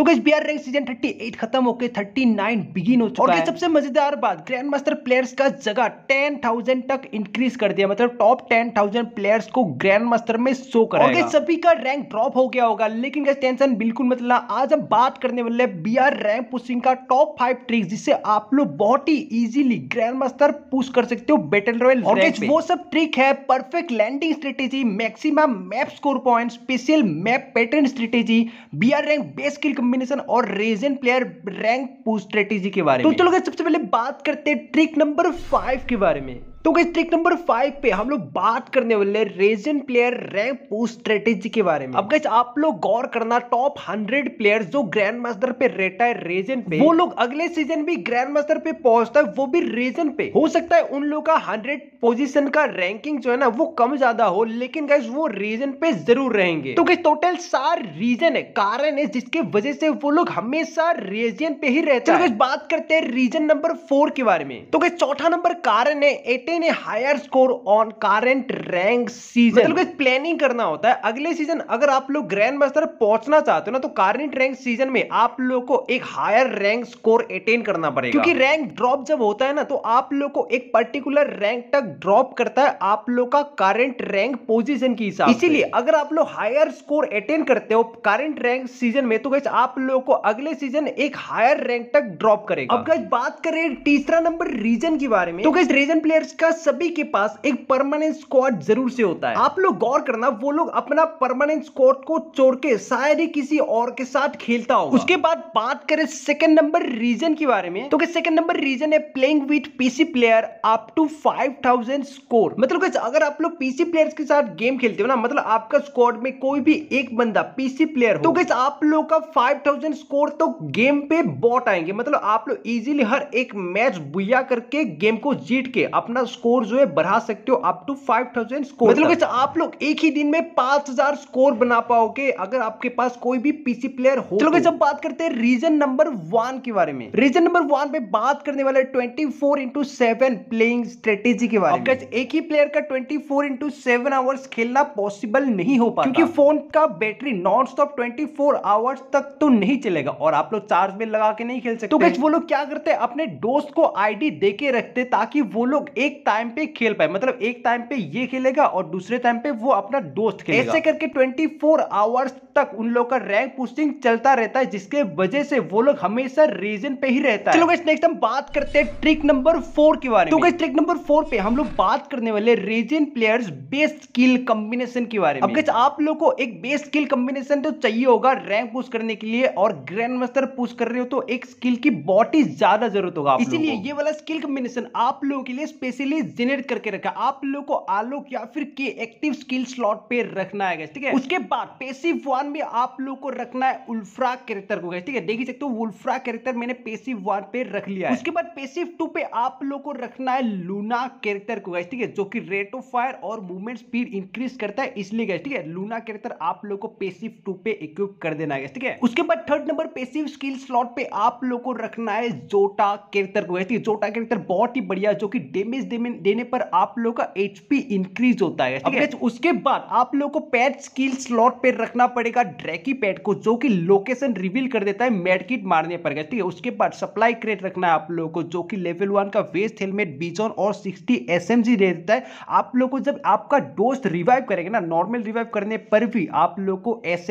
तो guys B R rank season 38 खत्म होकर 39 बिगिन हो चुका और है और सबसे मजेदार बात ग्रैंड मास्टर प्लेयर्स का जगह 10,000 तक इंक्रीज कर दिया मतलब टॉप 10,000 प्लेयर्स को ग्रैंड मास्टर में शो कर सभी का रैंक ड्रॉप हो गया होगा लेकिन गैस टेंशन बिल्कुल मतलब आज हम बात करने वाले बी आर रैंक पुशिंग का टॉप फाइव ट्रिक्स जिससे आप लोग बहुत ही इजीली ग्रैंड मास्टर पुश कर सकते हो बैटल रॉयल और वो सब ट्रिक है perfect landing strategy maximum map score point special map pattern strategy B R rank best combination और region player rank push strategy के बारे तो में तो चलो सबसे पहले बात करते हैं ट्रिक नंबर फाइव के बारे में तो गई ट्रिक नंबर फाइव पे हम लोग बात करने वाले region player rank boost strategy के बारे में अब गई आप लोग गौर करना टॉप हंड्रेड प्लेयर जो ग्रैंड मास्टर पे रहता है रेजन पे वो लोग अगले सीजन भी ग्रैंड मास्टर पे पहुंचता है वो भी रेजन पे हो सकता है उन लोग का हंड्रेड पोजिशन का रैंकिंग जो है ना वो कम ज्यादा हो लेकिन गाइज वो रीजन पे जरूर रहेंगे तो गई टोटल सार रीजन है कारण है जिसके वजह से वो लोग हमेशा रीजन पे ही रहते हैं बात करते हैं रीजन नंबर फोर के बारे में तो गई चौथा नंबर कारण है obtain a higher score on current rank मतलब प्लानिंग करना होता है अगले सीजन अगर आप लोग ग्रैंड मास्टर पहुंचना चाहते हो ना तो करंट रैंक सीजन में आप लोग को एक हायर रैंक स्कोर अटेन करना पड़ेगा क्योंकि रैंक ड्रॉप जब होता है ना तो आप लोग को एक पर्टिकुलर रैंक तक ड्रॉप करता है आप लोग का करंट रैंक पोजिशन के हिसाब इसीलिए अगर आप लोग हायर स्कोर अटेन करते हो करंट रैंक सीजन में तो गैस आप लोग को अगले सीजन एक हायर रैंक तक ड्रॉप करेगा अब गैस बात करें तीसरा नंबर रीजन के बारे में तो गैस रीजन प्लेयर्स का सभी के पास एक परमानेंट स्क्वाड जरूर से होता है आप लोग गौर करना वो लोग अपना परमानेंट स्क्वाड को छोड़ के शायद ही किसी और के साथ खेलता हो उसके बाद बात करें सेकंड नंबर रीजन के बारे में तो सेकंड नंबर रीजन है playing with PC player up to five thousand score मतलब अगर आप लोग पीसी प्लेयर्स के साथ गेम खेलते हो ना मतलब आपका स्क्वाड में कोई भी एक बंदा पीसी प्लेयर हो तो कैसे आप लोग का 5000 स्कोर तो गेम पे बॉट आएंगे मतलब आप लोग इजीली हर एक मैच बुया करके गेम को जीत के अपना स्कोर जो है बढ़ा सकते हो up to five thousand score मतलब तो आप लोग एक ही दिन में पांच हजार स्कोर बना पाओगे अगर आपके पास कोई भी पीसी प्लेयर हो चलो तो। जब बात करते हैं रीजन नंबर वन के बारे में रीजन नंबर वन पे बात करने वाले twenty four into seven playing strategy के बारे में एक ही प्लेयर का twenty four into seven hours खेलना पॉसिबल नहीं हो पाता क्योंकि फोन का battery non stop twenty four hours तक तो नहीं चलेगा और आप लोग चार्ज में लगा के नहीं खेल तो सकते तो वो लोग क्या करते हैं अपने दोस्त को आईडी देके रखते ताकि वो लोग एक टाइम पे खेल पाए मतलब एक टाइम पे ये खेलेगा और दूसरे टाइम पे वो अपना दोस्त खेलेगा ऐसे करके 24 आवर्स तक उन लोग का रैंक पुस्टिंग चलता रहता है जिसके वजह से वो लोग हमेशा रीजन पे ही रहता है चलो नेक्स्ट हम बात करते हैं ट्रिक नंबर फोर के बारे तो में तो ट्रिक नंबर फोर पे हम लोग बात करने वाले region players best skill combination के बारे में अब आप लोग को एक बेस्ट स्किल कॉम्बिनेशन तो चाहिए होगा रैंक पुस्ट करने के लिए और ग्रैंड मास्टर पुस्ट कर रहे हो तो एक स्किल की बॉटी ज्यादा जरूरत होगा इसीलिए ये वाला स्किल कॉम्बिनेशन आप लोगों के लिए स्पेशली लिए जेनेट करके रखा आप लोग को आलोक या फिर के एक्टिव स्किल स्लॉट पे रखना है ठीक है उसके बाद पेसिव वन में आप लोग को रखना है उल्फ्रा कैरेक्टर को ठीक है देख ही सकते हो उल्फ्रा कैरेक्टर मैंने पेसिव वन पे रख लिया उसके बाद पेसिव टू पे आप लोग को रखना है लूना कैरेक्टर को ठीक है जो कि रेट ऑफ फायर और मूवमेंट स्पीड इंक्रीज करता है इसलिए गए ठीक है लूना कैरेक्टर आप लोग को पेसिव टू पे इक्विप कर देना है ठीक है उसके बाद third number passive skill slot पे आप लोग को रखना है जोटा कैरेक्टर को जोटा कैरेक्टर बहुत ही बढ़िया जो कि डेमेज देने पर आप लोग का एचपी इंक्रीज होता है ठीक है उसके बाद आप लोग को पैट स्किल स्लॉट पे रखना पड़ेगा ड्रैकी पैट को जो कि लोकेशन रिवील कर देता है मेडकिट मारने पर ठीक है उसके बाद सप्लाई क्रेट रखना है आप लोगों को जो कि लेवल वन का वेस्ट हेलमेट बीजोन और सिक्सटी एस दे देता है आप लोग को जब आपका दोस्त रिवाइव करेगा ना नॉर्मल रिवाइव करने पर भी आप लोग को एस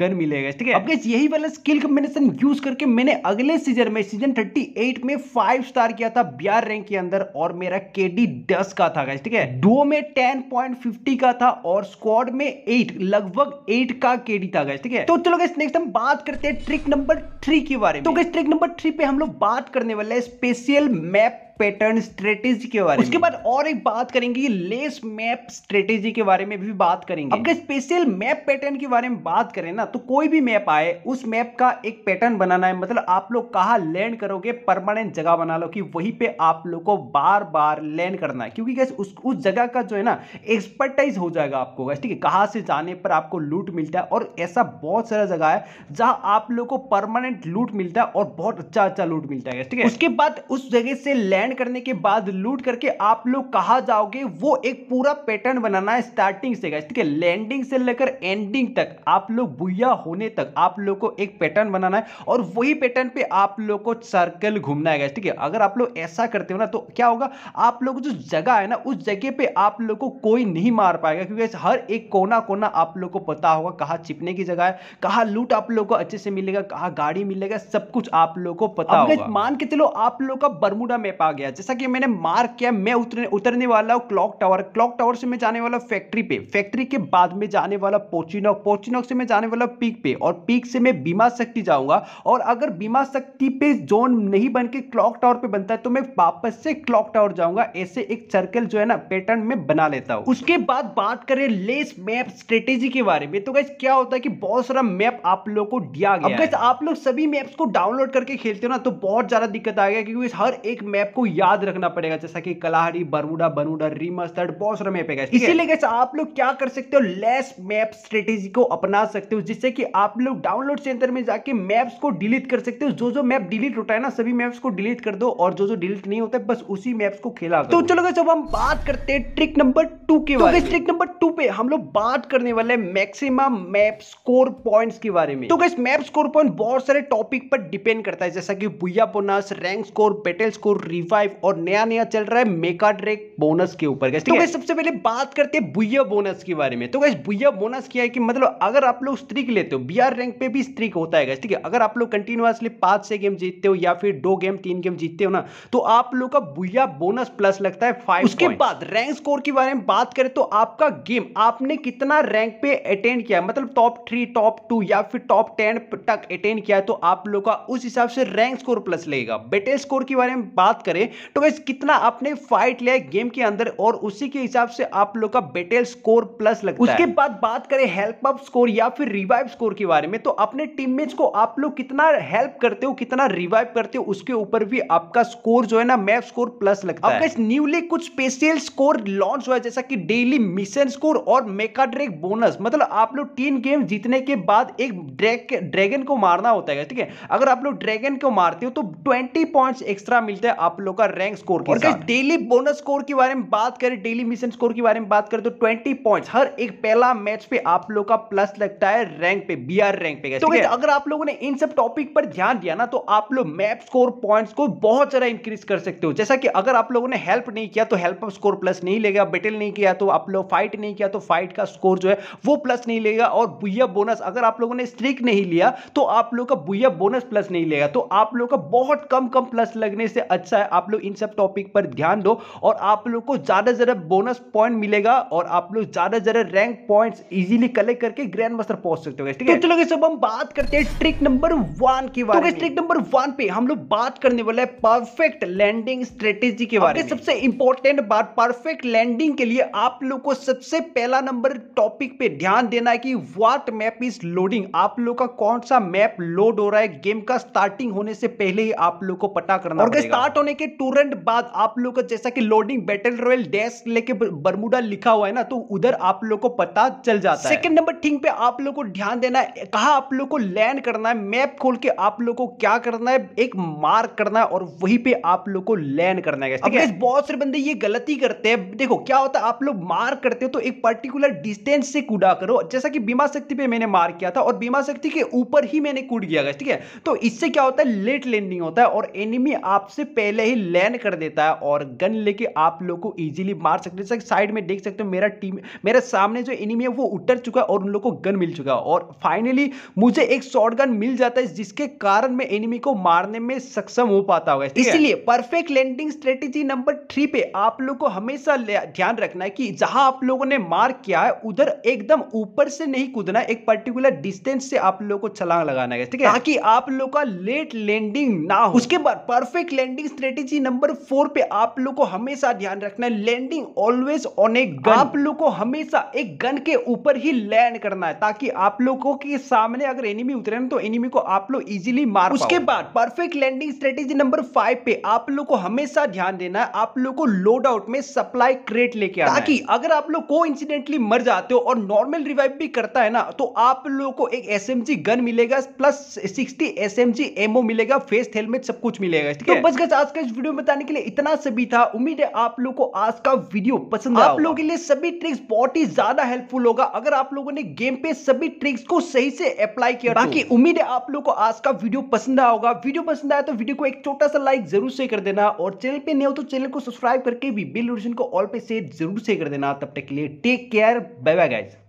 गन मिलेगा ठीक है अब यही वाला स्किल कॉम्बिनेशन यूज करके मैंने अगले सीजन में सीजन थर्टी में फाइव स्टार किया था बिहार रैंक के अंदर और मेरा के एटी दस का था ठीक है डो में टेन पॉइंट फिफ्टी का था और स्क्वाड में एट लगभग एट का केडी था ठीक है तो चलो गैस नेक्स्ट हम बात करते हैं ट्रिक नंबर थ्री के बारे में तो गैस ट्रिक नंबर थ्री पे हम लोग बात करने वाले spatial special map pattern strategy के बारे में उसके बाद और एक बात करेंगे लेस मैप स्ट्रेटेजी के बारे में भी बात करेंगे अगर स्पेशल मैप पैटर्न के बारे में बात करें ना तो कोई भी मैप आए उस मैप का एक पैटर्न बनाना है मतलब आप लोग कहाँ लैंड करोगे परमानेंट जगह बना लो कि वहीं पे आप लोग को बार बार लैंड करना है क्योंकि उस उस जगह का जो है ना एक्सपर्टाइज हो जाएगा आपको ठीक है कहाँ से जाने पर आपको लूट मिलता है और ऐसा बहुत सारा जगह है जहाँ आप लोग को परमानेंट लूट मिलता है और बहुत अच्छा अच्छा लूट मिलता है ठीक है उसके बाद उस जगह से लैंड लैंड करने के बाद लूट करके आप लोग कहा जाओगे वो एक पूरा पैटर्न बनाना है स्टार्टिंग से ठीक है लैंडिंग से लेकर एंडिंग तक आप लोग बुया होने तक आप लोग को एक पैटर्न बनाना है और वही पैटर्न पे आप लोग को सर्कल घूमना है ठीक है अगर आप लोग ऐसा करते हो ना तो क्या होगा आप लोग जो जगह है ना उस जगह पे आप लोग को कोई नहीं मार पाएगा क्योंकि हर एक कोना कोना आप लोग को पता होगा कहाँ छिपने की जगह है कहाँ लूट आप लोग को अच्छे से मिलेगा कहाँ गाड़ी मिलेगा सब कुछ आप लोग को पता होगा मान के चलो आप लोग का बरमुडा मैप आ आ गया जैसा कि मैंने मार्क किया मैं उतरने उतरने वाला हूँ क्लॉक टावर क्लॉक टावर से मैं जाने वाला फैक्ट्री पे फैक्ट्री के बाद में जाने वाला पोचिनॉक पोचिनॉक से मैं जाने वाला पीक पे और पीक से मैं बीमा शक्ति जाऊँगा और अगर बीमा शक्ति पे जोन नहीं बन के क्लॉक टावर पर बनता है तो मैं वापस से क्लॉक टावर जाऊँगा ऐसे एक सर्कल जो है ना पैटर्न में बना लेता हूँ उसके बाद बात करें लेस मैप स्ट्रेटेजी के बारे में तो गैस क्या होता है कि बहुत सारा मैप आप लोग को दिया गया आप लोग सभी मैप्स को डाउनलोड करके खेलते हो ना तो बहुत ज़्यादा दिक्कत आ गया क्योंकि हर एक मैप को आपको याद रखना पड़ेगा जैसा कि कलाहरी बरूडा बरमुडा रीमस्टर्ड बहुत सारे मैप है इसीलिए आप लोग क्या कर सकते हो लेस मैप स्ट्रेटेजी को अपना सकते हो जिससे कि आप लोग डाउनलोड सेंटर में जाके मैप्स को डिलीट कर सकते हो जो जो मैप डिलीट होता है ना सभी मैप्स को डिलीट कर दो और जो जो डिलीट नहीं होता है बस उसी मैप्स को खेला तो चलो जब हम बात करते हैं ट्रिक नंबर टू के तो बारे में ट्रिक नंबर टू पे हम लोग बात करने वाले हैं मैक्सिमम मैप स्कोर पॉइंट्स के बारे में तो गैस मैप स्कोर पॉइंट बहुत सारे टॉपिक पर डिपेंड करता है जैसा कि booyah bonus rank score battle score रिवर और नया नया चल रहा है मेगा ट्रेक बोनस के ऊपर तो है सबसे पहले बात करते हैं बुया बोनस के बारे में तो गैस बुया बोनस क्या है कि मतलब अगर आप लोग स्ट्रिक लेते हो बी रैंक पे भी स्ट्रिक होता है ठीक है अगर आप लोग कंटिन्यूअसली पांच से गेम जीतते हो या फिर दो गेम तीन गेम जीतते हो ना तो आप लोग का बुया बोनस प्लस लगता है फाइव उसके बाद रैंक स्कोर के बारे में बात करें तो आपका गेम आपने कितना रैंक पे अटेंड किया मतलब टॉप थ्री टॉप टू या फिर टॉप टेन तक अटेंड किया तो आप लोग का उस हिसाब से रैंक स्कोर प्लस लेगा बेटे स्कोर के बारे में बात करें पे तो वैसे कितना आपने फाइट लिया गेम के अंदर और उसी के हिसाब से आप लोग का बेटेल स्कोर प्लस लगता उसके है उसके बाद बात करें हेल्प अप स्कोर या फिर रिवाइव स्कोर के बारे में तो अपने टीममेट्स को आप लोग कितना हेल्प करते हो कितना रिवाइव करते हो उसके ऊपर भी आपका स्कोर जो है ना मैप स्कोर प्लस लगता है न्यूली कुछ स्पेशल स्कोर लॉन्च हुआ है जैसा कि डेली मिशन स्कोर और मेका ड्रैग बोनस मतलब आप लोग तीन गेम जीतने के बाद एक ड्रैग ड्रैगन को मारना होता है ठीक है अगर आप लोग ड्रैगन को मारते हो तो 20 पॉइंट्स एक्स्ट्रा मिलते हैं आप लोग लोग का रैंक स्कोर और डेली बोनस स्कोर के बारे में बात करें डेली मिशन स्कोर के बारे में बात करें तो ट्वेंटी पॉइंट हर एक पहला मैच पे आप लोग का प्लस लगता है रैंक पे बी रैंक पे तो अगर आप लोगों ने इन सब टॉपिक पर ध्यान दिया ना तो आप लोग मैप स्कोर पॉइंट को बहुत ज्यादा इंक्रीज कर सकते हो जैसा कि अगर आप लोगों ने हेल्प नहीं किया तो हेल्प ऑफ स्कोर प्लस नहीं लेगा बेटल नहीं किया तो आप लोग फाइट नहीं किया तो फाइट का स्कोर जो है वो प्लस नहीं लेगा और बुया बोनस अगर आप लोगों ने स्ट्रिक नहीं लिया तो आप लोग का बुया बोनस प्लस नहीं लेगा तो आप लोग का बहुत कम कम प्लस लगने से अच्छा है आप आप लोग इन सब टॉपिक पर ध्यान दो और आप लोग को ज़्यादा ज़्यादा बोनस पॉइंट मिलेगा और आप लोग ज़्यादा ज़्यादा रैंक पॉइंट्स इजीली कलेक्ट करके ग्रैंड मास्टर पहुंच सकते हो ठीक है तो चलो सब हम बात करते हैं ट्रिक नंबर वन के तो बारे में ट्रिक नंबर वन पे हम लोग बात करने वाले हैं परफेक्ट लैंडिंग स्ट्रेटेजी के बारे में सबसे इंपॉर्टेंट बात परफेक्ट लैंडिंग के लिए आप लोग को सबसे पहला नंबर टॉपिक पे ध्यान देना है कि व्हाट मैप इज लोडिंग आप लोग का कौन सा मैप लोड हो रहा है गेम का स्टार्टिंग होने से पहले ही आप लोग को पता करना और स्टार्ट होने के तुरंत बाद आप लोग का जैसा कि लोडिंग बैटल रॉयल डैश लेके बरमुडा लिखा हुआ है ना तो उधर आप लोग को पता चल जाता है सेकंड नंबर थिंग पे आप लोग को ध्यान देना है कहा आप लोग को लैंड करना है मैप खोल के आप लोग को क्या करना है एक मार्क करना है और वही पे आप लोग को लैंड करना है ठीक है बहुत सारे बंदे ये गलती करते हैं देखो क्या होता है आप लोग मार्क करते हो तो एक पर्टिकुलर डिस्टेंस से कूड़ा करो जैसा कि बीमा शक्ति पे मैंने मार्क किया था और बीमा शक्ति के ऊपर ही मैंने कूद गया ठीक है तो इससे क्या होता है लेट लैंडिंग होता है और एनिमी आपसे पहले ही ही लैंड कर देता है और गन लेके आप लोग को इजीली मार सकते हैं साइड में देख सकते हो मेरा टीम मेरे सामने जो एनिमी है वो उतर चुका है और उन लोग को गन मिल चुका है और फाइनली मुझे एक शॉर्ट गन मिल जाता है जिसके कारण मैं एनिमी को मारने में सक्षम हो पाता होगा इसलिए perfect landing strategy number three पे आप लोग को हमेशा ध्यान रखना है कि जहां आप लोगों ने मार किया है उधर एकदम ऊपर से नहीं कूदना एक पर्टिकुलर डिस्टेंस से आप लोग को छलांग लगाना है ठीक है ताकि आप लोग का लेट लैंडिंग ना हो उसके बाद perfect landing strategy strategy number four पे आप लोग को हमेशा ध्यान रखना है landing always on a gun हाँ। आप लोग को हमेशा एक गन के ऊपर ही लैंड करना है ताकि आप लोगों के सामने अगर एनिमी उतरे ना तो एनिमी को आप लोग इजिली मार उसके बाद perfect landing strategy number five पे आप लोग को हमेशा ध्यान देना है आप लोग को लोड आउट में सप्लाई क्रेट लेके आना ताकि अगर आप लोग को इंसिडेंटली मर जाते हो और नॉर्मल रिवाइव भी करता है ना तो आप लोग को एक एस गन मिलेगा plus sixty S M ammo मिलेगा फेस हेलमेट सब कुछ मिलेगा ठीक तो है तो बस आज का इस वीडियो में बताने के लिए इतना सभी था उम्मीद है आप लोगों को आज का वीडियो पसंद आप लोगों के लिए सभी ट्रिक्स बहुत ही ज्यादा हेल्पफुल होगा अगर आप लोगों ने गेम पे सभी ट्रिक्स को सही से अप्लाई किया बाकी तो। उम्मीद है आप लोगों को आज का वीडियो पसंद आया होगा वीडियो पसंद आया तो वीडियो को एक छोटा सा लाइक जरूर से कर देना और चैनल पे नहीं हो तो चैनल को सब्सक्राइब करके भी बिल नोटिफिकेशन को ऑल पे से जरूर से कर देना तब तक के लिए take care bye bye guys